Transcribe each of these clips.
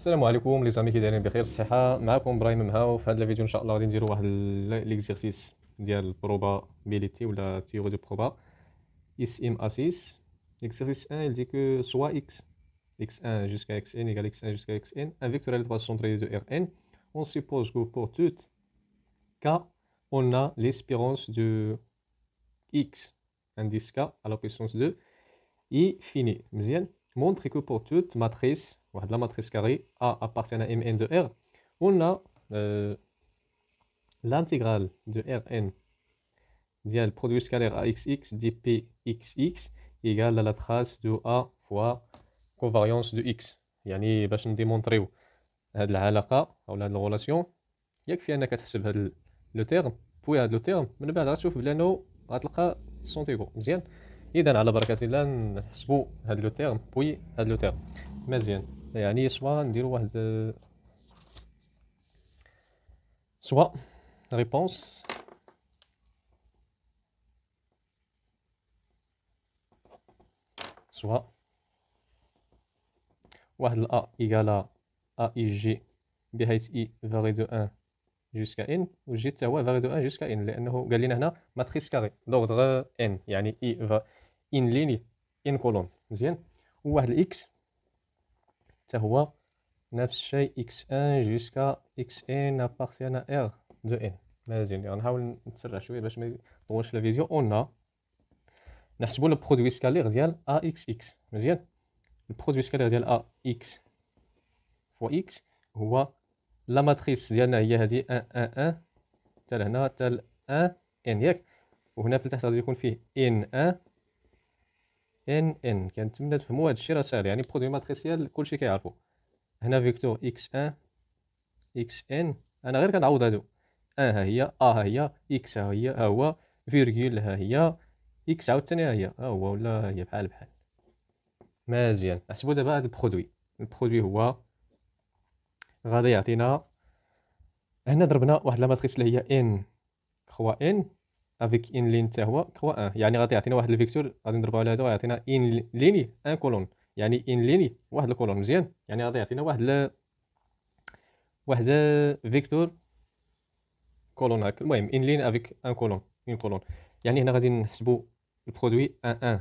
السلام عليكم لي زامي كي دايرين بخير الصحه معكم ابراهيم مهاو في هذا الفيديو ان شاء الله غادي نديرو واحد ليكزيرسيس ديال البروبابيليتي ولا تيوري دو بروبا اس ام اسيس 6 ليكزيرسيس 1 il dit que soit x اكس 1 اكس ان egale اكس x1 ان xn un vectoriel de base centrée de rn on suppose que pour toutes k on a l'espérance de x indice k à la puissance 2 et fini مزيان montre que pour toute matrice, la matrice carrée A appartient à Mn de R, on a euh, l'intégrale de Rn le produit scalaire AXX dPXX égale à la trace de A fois covariance de X. يعني باش نديمونطريو que العلاقه او la relation. يكفي انك تحسب هاد le terme, puis le لو terme, من بعد غتشوف بلانو غتلقى مزيان اذا على بركه الله نحسبوا هاد لو تيرم بوي هاد لو تيرم مزيان يعني سوا نديرو واحد سوا ريبونس سوا واحد الا ايغالا ا اي جي بحيث اي فاري دو ان جوسكا ان وجي تا هو فاري دو ان جوسكا ان لانه قال لنا هنا ماتريس كاري لوردر ان يعني اي ان ليني ان كولون مزيان وواحد الاكس حتى هو نفس الشيء اكس ان جوسكا اكس ان ابارتيان ار دو ان مزيان غنحاول نتسرع شويه باش ما يطولش لا فيديو اون نحسبوا برودوي سكالير ديال ا اكس اكس مزيان البرودوي سكالير ديال ا اكس فوا اكس هو لا ماتريس ديالنا هي هذه ان ان ان حتى لهنا حتى ان ان ياك وهنا في التحت غادي يكون فيه ان ان ان ان كنتمنى تفهموا هذا الشيء راه ساهل يعني برودوي ماتريسيال كلشي كيعرفو هنا فيكتور اكس ان اكس ان انا غير كنعوض هادو ا ها هي ا ها هي اكس ها هي ها هو فيرغول ها هي اكس عاوتاني ها هي ها هو ولا هي بحال بحال مزيان نحسبو دابا هاد البرودوي البرودوي هو غادي يعطينا هنا ضربنا واحد لا ماتريس اللي هي ان خوا ان افيك ان لين حتى هو كوا ان يعني غادي يعطينا واحد الفيكتور غادي نضربو على هذا ويعطينا ان ليني ان كولون يعني ان ليني واحد الكولون مزيان يعني غادي يعطينا واحد ل... واحد فيكتور كولون هاك المهم ان لين افيك ان كولون ان كولون يعني هنا غادي نحسبو البرودوي ان ان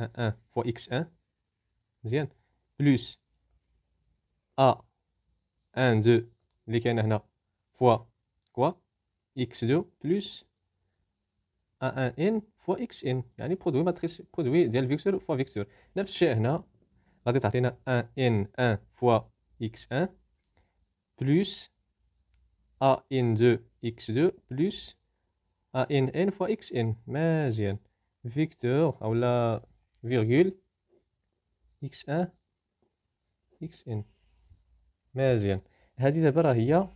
ان ان فوا اكس ان مزيان بلوس ا ان دو اللي كاين هنا فوا كوا اكس دو بلوس ان ان فوا اكس ان يعني برودوي ماتريس برودوي ديال فيكتور فوا فيكتور نفس الشيء هنا غادي تعطينا ان ان ان فوا اكس ان بلس ان 2 اكس 2 بلس ان ان فوا اكس ان مزيان فيكتور اولا فيرغول اكس ان اكس ان مزيان هذه دابا راه هي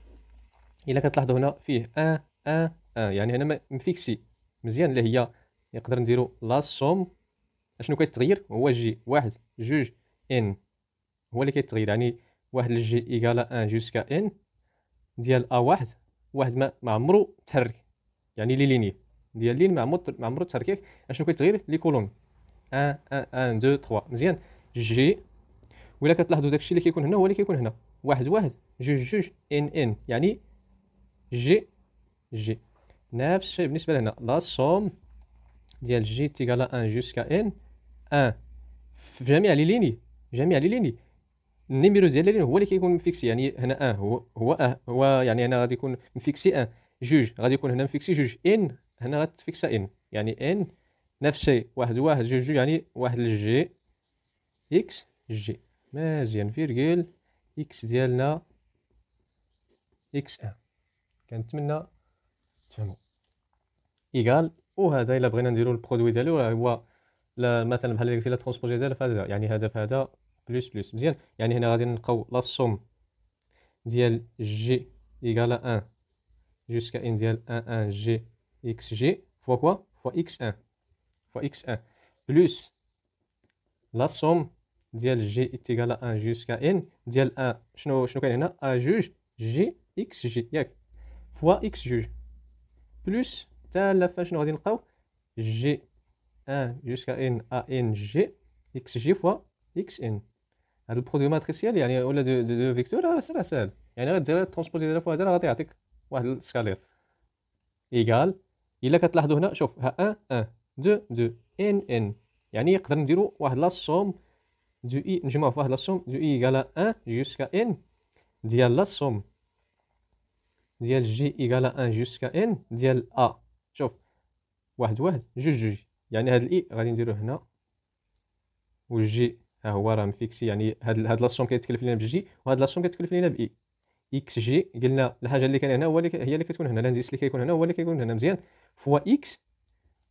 الا كتلاحظوا هنا فيه ان ان ان يعني هنا مفيكسي مزيان اللي هي نقدر نديرو لا سوم اشنو كيتغير هو جي واحد جوج ان هو اللي كيتغير يعني واحد لجي ايكالا ان جوسكا ان ديال ا واحد واحد ما, ما عمرو تحرك يعني لي ليني ديال لين ما عمرو ما عمرو تحرك اشنو كيتغير لي كولون ان ان ان دو تخوا مزيان جي ولا كتلاحظوا داكشي اللي كيكون هنا هو اللي كيكون هنا واحد واحد جوج جوج ان ان يعني جي جي نفس الشيء بالنسبه لهنا لا صوم ديال جي تيكالا ان جوسكا ان ان في جميع لي ليني جميع لي ليني النيميرو ديال لي ليني هو اللي كيكون مفيكسي يعني هنا ان هو هو 1 هو يعني هنا غادي يكون مفيكسي ان جوج غادي يكون هنا مفيكسي جوج ان هنا غتفيكسا ان يعني ان نفس الشيء واحد واحد جوج جوج يعني واحد الجي اكس جي مزيان فيرغيل اكس ديالنا اكس ان كنتمنى تفهموا ايغال وهذا الا بغينا نديرو البرودوي ديالو هو لا مثلا بحال اللي قلتي لا ترونسبوجي ديال هذا يعني هذا فهذا بلس بلس مزيان يعني هنا غادي نلقاو لا سوم ديال جي ايكال 1 جوسكا ان ديال 1 1 جي اكس جي فوا كوا فوا اكس 1 فوا اكس 1 بلس لا سوم ديال جي اتيكال 1 جوسكا ان ديال 1 شنو شنو كاين هنا ا جوج جي اكس جي ياك فوا اكس جوج بلس حتى اللفه شنو غادي نلقاو جي ان جوسكا ان ان جي اكس جي فوا اكس ان هاد البرودوي ماتريسيال يعني ولا دو دو, دو فيكتور راه سهل سهل يعني غدير الترونسبوزي ديالها فوق هذا غادي يعطيك واحد السكالير ايغال الا كتلاحظوا هنا شوف ها ان ان دو دو ان ان يعني يقدر نديرو واحد لا سوم دو اي نجمعو فواحد لا سوم دو اي ايغال ان جوسكا ان ديال لا سوم ديال جي ايغال ان جوسكا ان ديال ا واحد واحد جوج جوج يعني هاد الاي غادي نديروه هنا والجي ها هو راه مفيكسي يعني هاد هاد لاسوم كيتكلف لينا بجي وهاد لاسوم كيتكلف لينا باي اكس جي قلنا الحاجه اللي كان هنا هو اللي هي اللي كتكون هنا لانديس اللي كيكون هنا هو اللي كيكون هنا مزيان فوا اكس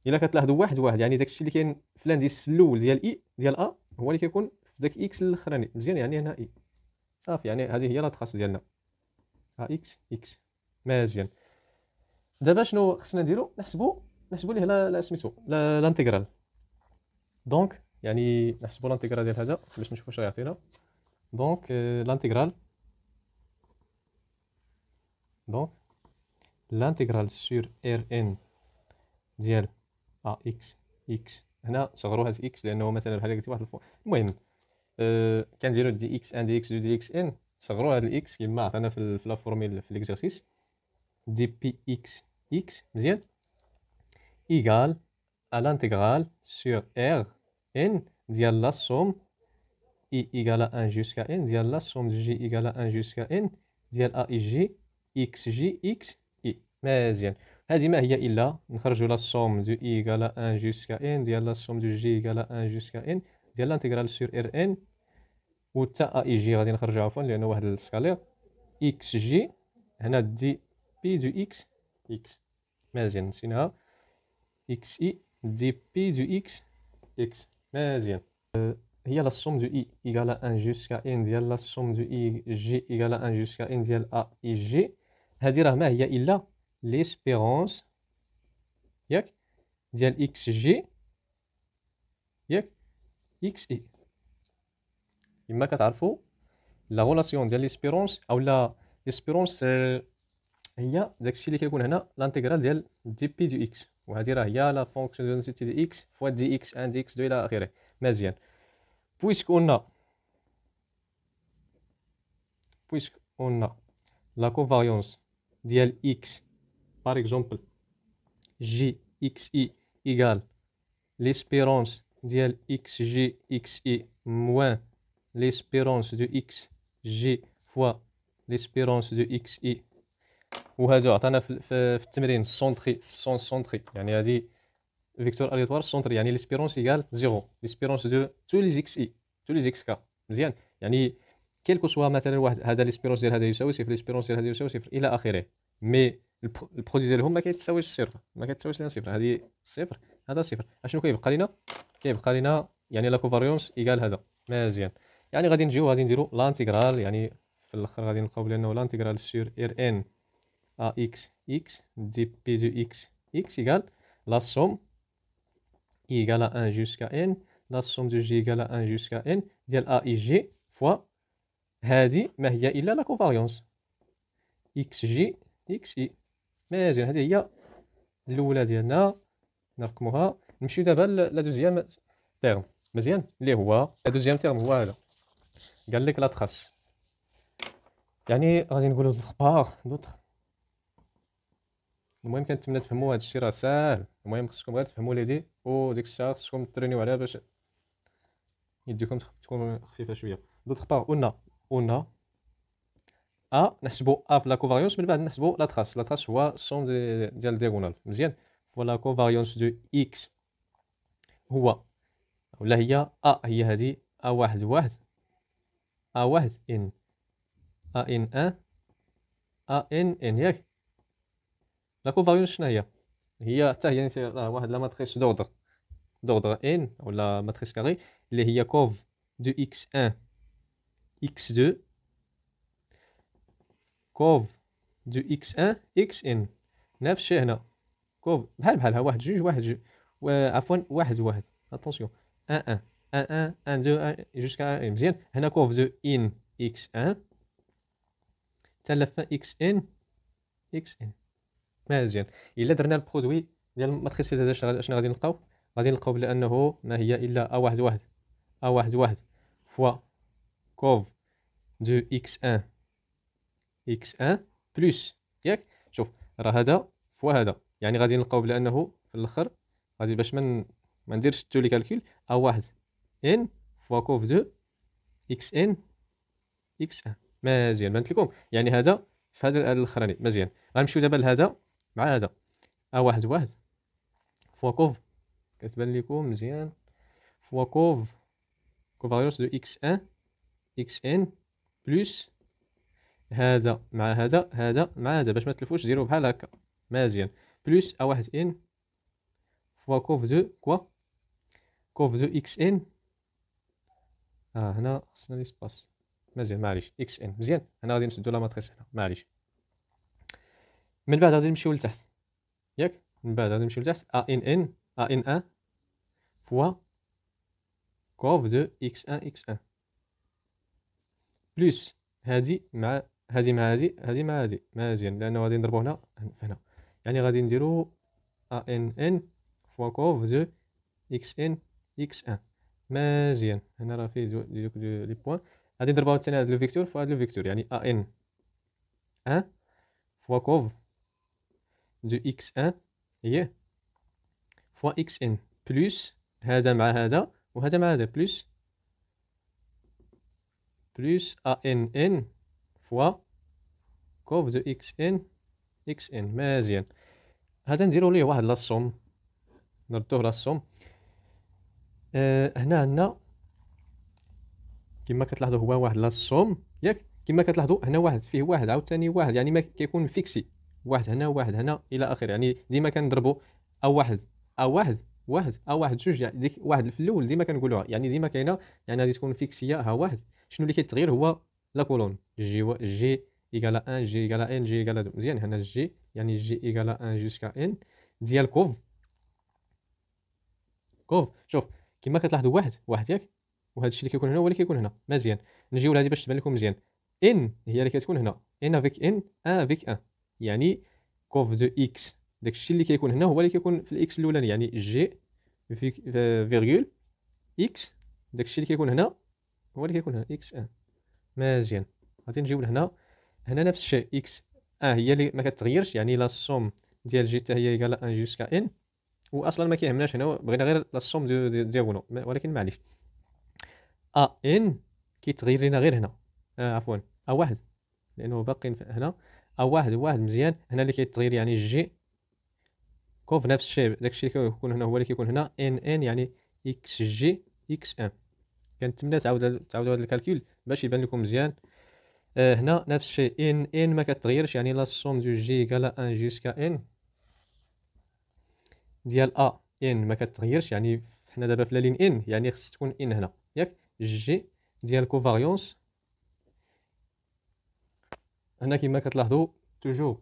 الا كتلاحظوا واحد واحد يعني داكشي اللي كاين في لانديس الاول ديال اي ديال ا هو اللي كيكون في داك اكس الاخراني مزيان يعني هنا اي صافي يعني هذه هي لاطخاص ديالنا ا اكس اكس مزيان دابا شنو خصنا نديرو نحسبو نحسبوا ليه لا سميتو لانتيغرال دونك يعني نحسبوا لانتيغرال ديال هذا باش نشوفوا واش غيعطينا دونك آه، لانتيغرال دونك لانتيغرال سور ار ان ديال ا اكس اكس هنا صغروها اكس لانه مثلا بحال قلت واحد المهم أه كنديروا دي اكس ان دي اكس دو دي اكس ان صغروا هاد الاكس كما عطانا في لا فورميل في ليكزيرسيس دي بي اكس اكس مزيان égale à l'intégrale إر إن ديال la somme i égale à 1 jusqu'à ديال la somme جي j أن à إن ديال أ et j x j x i مزيان هادي ما هي الا نخرجو لا سوم دو اي ايغال أن جوسكا ان ديال لا سوم دو جي ايغال أن جوسكا ان ديال لانتيغرال سور ار ان و تا ا اي جي غادي نخرجو عفوا لانه واحد السكالير اكس جي هنا دي بي دو اكس اكس مزيان نسيناها اكس اي دي بي دو اكس اكس مزيان هي لا سوم دو اي ايغالا ان جوسكا ان ديال لا سوم دو اي جي ايغالا ان جوسكا ان ديال ا اي جي هذه راه ما هي الا ليسبيرونس ياك ديال اكس جي ياك اكس اي كما كتعرفوا لا غولاسيون ديال ليسبيرونس او لا ليسبيرونس هي داكشي اللي كيكون هنا لانتيغرال ديال دي بي دو اكس On va dire il y a la fonction de densité de x fois dx 1, dx 2 là Mais bien, a a la covariance de lx, par exemple jxi égale l'espérance de l x moins l'espérance de x j fois l'espérance de x وهادو عطانا في, في التمرين سونتري سون سونتري يعني هادي فيكتور اليطوار سونتري يعني ليسبيرونس ايكال زيرو ليسبيرونس دو تو لي زيكس اي تو لي زيكس كا مزيان يعني كيلكو سوا مثلا واحد هذا ليسبيرونس ديال هذا يساوي صفر ليسبيرونس ديال هذا يساوي صفر الى اخره مي البرودوي ديالهم ما كيتساويش صفر ما كيتساويش لنا صفر هذه صفر هذا صفر اشنو كيبقى لنا كيبقى لنا يعني لا كوفاريونس ايكال هذا مزيان يعني غادي نجيو غادي نديرو لانتيغرال يعني في الاخر غادي نلقاو بانه لانتيغرال سور ار ان ax, x, dp de x, x égale la somme i égale à 1 jusqu'à n, la somme de g égale à 1 jusqu'à n, de a i g fois هذه ما هي لا كوفاريونس x mais x هذه هي ديالنا نرقموها نمشيو دابا لا دوزيام تيرم مزيان اللي هو la دوزيام تيرم هو هذا قال غادي المهم كنتمنى تفهموا هذا الشيء راه ساهل المهم خصكم غير تفهموا ليدي وديك الساعه خصكم ترينيو عليها باش يديكم تكون خفيفه شويه دوطخ بار قلنا قلنا ا نحسبوا ا في لا كوفاريونس من بعد نحسبوا لا تراس لا تراس هو دي ديال ديغونال الديغونال مزيان فلا كوفاريونس دو اكس هو ولا هي ا هي هذه ا واحد واحد ا واحد ان ا ان ان ا ان ان ياك لا كوفاريون شنو هي هي حتى هي نسيت واحد لا ماتريس دوردر دوردر ان ولا ماتريس كاري اللي هي كوف دو اكس 1 اكس 2 كوف دو اكس 1 اكس ان نفس الشيء هنا كوف بحال بحالها واحد جوج واحد جوج عفوا واحد واحد اتونسيون 1 1 1 1 1 2 جوسكا مزيان هنا كوف دو ان اكس 1 تلف اكس ان اكس ان مزيان الا درنا البرودوي ديال الماتريس هذا شنو غادي نلقاو غادي نلقاو بانه ما هي الا ا واحد واحد ا واحد واحد فوا كوف دو اكس ان اكس ان بلس ياك شوف راه هذا فوا هذا يعني غادي نلقاو بانه في الاخر غادي باش من ما نديرش تو لي كالكول ا واحد ان فوا كوف دو اكس ان اكس ان مزيان بانت لكم يعني هذا في هذا الاخراني مزيان غنمشيو دابا لهذا مع هذا ا واحد واحد كوف كتبان لكم مزيان فوا كوف كوفاريونس دو اكس ان اكس ان بلس هذا مع هذا هذا مع هذا باش ما تلفوش ديروا بحال هكا مزيان بلس ا واحد ان فوا كوف دو كوا كوف دو اكس ان اه هنا خصنا ليسباس مزيان معليش اكس ان مزيان هنا غادي نسدو لا ماتريس هنا معليش من بعد غادي نمشيو لتحت ياك من بعد غادي نمشيو لتحت ا ان ان ا ان ا فوا كوف دو اكس ان اكس ان بلس هادي مع هادي مع هادي هادي مع هادي مزيان يعني لانه غادي نضربو هنا فهنا يعني غادي نديرو ا ان ان فوا كوف دو اكس ان اكس ان مزيان هنا راه فيه دوك لي بوان غادي نضربو حتى هاد لو فيكتور فوا هاد لو فيكتور يعني ا ان ان فوا كوف دو اكس ان هي فوا اكس ان بلس هذا مع هذا وهذا مع هذا بلس بلس ان ان فوا كوف دو اكس ان اكس ان مزيان هذا نديرو ليه واحد لاصوم نردوه لاصوم هنا عندنا كما كتلاحظوا هو واحد لاصوم ياك كما كتلاحظوا هنا واحد فيه واحد عاوتاني واحد يعني ما كيكون فيكسي واحد هنا واحد هنا الى اخره يعني ديما كنضربوا او واحد او واحد واحد او واحد جوج يعني ديك واحد في الاول ديما كنقولوها يعني ديما كاينه يعني غادي تكون فيكسيه ها واحد شنو اللي كيتغير هو لا كولون جي و... جي ايكالا 1 جي ايكالا ان جي ايكالا 2 مزيان هنا جي يعني جي ايكالا 1 جوسكا ان ديال كوف كوف شوف كما كتلاحظوا واحد واحد ياك وهذا الشيء اللي كيكون هنا هو اللي كيكون هنا مزيان نجيو لهذه باش تبان لكم مزيان ان هي اللي كتكون هنا ان افيك ان ان افيك ان يعني كوف دو اكس داكشي اللي كيكون هنا هو اللي كيكون في الاكس الاولاني يعني جي فيغول اكس داكشي اللي كيكون هنا هو اللي كيكون هنا اكس ان مزيان غادي نجيو لهنا هنا نفس الشيء اكس ان هي اللي ما كتغيرش يعني لا سوم ديال جي حتى هي ايغال ان جوسكا ان واصلا ما كيهمناش هنا بغينا غير لا سوم ديال دياغونو ولكن معليش ا ان كيتغير لنا غير هنا آه عفوا ا واحد لانه باقي هنا او واحد واحد مزيان هنا اللي كيتغير يعني جي كوف نفس الشيء داكشي اللي كيكون هنا هو اللي كيكون هنا ان ان يعني اكس جي اكس ام كنتمنى تعاود تعاود هذا الكالكول باش يبان لكم مزيان آه هنا نفس الشيء ان ان ما كتغيرش يعني لا سوم دو جي كالا ان جوسكا ان ديال ا ان ما كتغيرش يعني حنا دابا في لين ان يعني خص تكون ان هنا ياك جي ديال كوفاريونس هنا كما كتلاحظوا توجو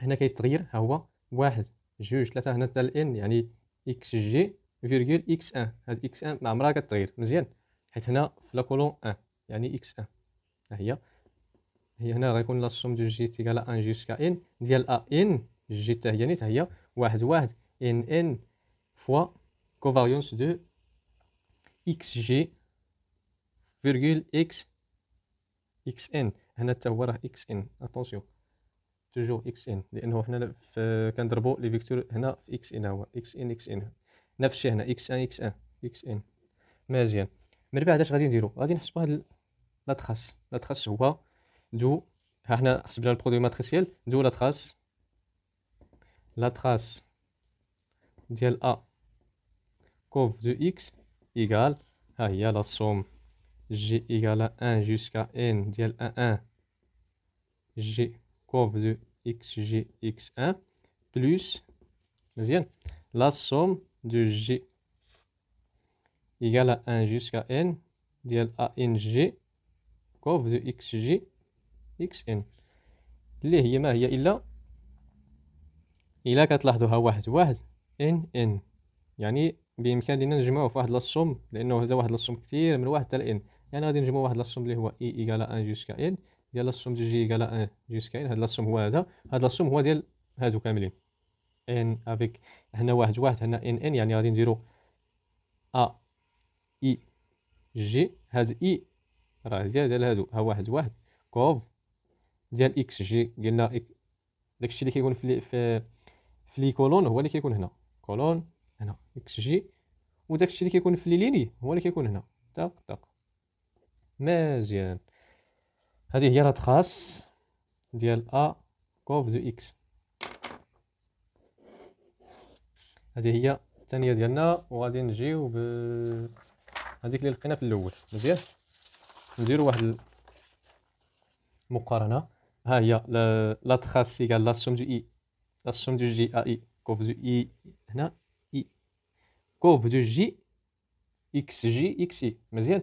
هنا كيتغير ها هو واحد جوج ثلاثه هنا حتى الان يعني اكس جي فيرغول اكس ان هاد اكس ان ما عمرها كتغير مزيان حيت هنا في لا كولون ان يعني اكس ان ها هي هي هنا غيكون لا سوم دو جي تيكالا ان جوسكا ان ديال ا ان جي تا هي نيت هي واحد واحد ان ان فوا كوفاريونس دو اكس جي فيرغول اكس اكس ان هنا حتى هو راه اكس ان اتونسيون توجور اكس ان لانه حنا كنضربوا لي فيكتور هنا في اكس ان هو اكس ان اكس ان نفس الشيء هنا اكس ان اكس ان اكس ان مزيان من بعد اش غادي نديرو غادي نحسبوا هاد لاتخاس لاتخاس هو دو ها حنا حسبنا البرودوي ماتريسيال دو لاتخاس لاتخاس ديال ا كوف دو اكس ايكال ها هي لا سوم جي ا 1 جوسكا ان ديال ا 1 g دو اكس جي x1 بلس مزيان لا سوم دو جي إيكالا أن جوسكا إن ديال أ إن جي كوف دو إكس جي إكس إن اللي هي ما هي إلا إلا كتلاحظوها واحد واحد إن إن يعني بإمكاننا نجمعو في واحد لاصوم لأنه هذا واحد لاصوم كتير من واحد حتى ان يعني غادي نجمعو واحد لاصوم اللي هو إي إيكالا أن جوسكا إن ديال لاسوم دي جي لا ان إيه، جي سكاين هاد لاسوم هو هذا هاد لاسوم هو ديال هادو كاملين ان افيك هنا واحد واحد هنا ان ان يعني غادي نديرو ا اي جي هاد اي راه ديال ديال هادو ها واحد واحد كوف ديال اكس جي قلنا إك داكشي اللي كيكون في في في لي كولون هو اللي كيكون هنا كولون هنا اكس جي وداكشي اللي كيكون في لي ليني هو اللي كيكون هنا طق طق مزيان هذه هي لا ديال ا كوف دو اكس هذه هي الثانيه ديالنا وغادي نجيو ب هذيك اللي لقينا في الاول مزيان نديرو واحد المقارنه ها هي لا تراس ايكال لا سوم دو اي لا سوم دو جي ا اي كوف دو اي هنا اي كوف دو جي اكس جي اكس اي مزيان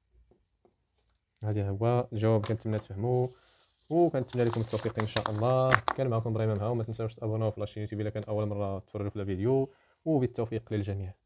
هذا هو الجواب كنتمنى تفهموه وكنتمنى لكم التوفيق ان شاء الله كان معكم ابراهيم مهاو ما تنساوش تابوناو في لاشين يوتيوب الا كان اول مره تفرجوا في الفيديو وبالتوفيق للجميع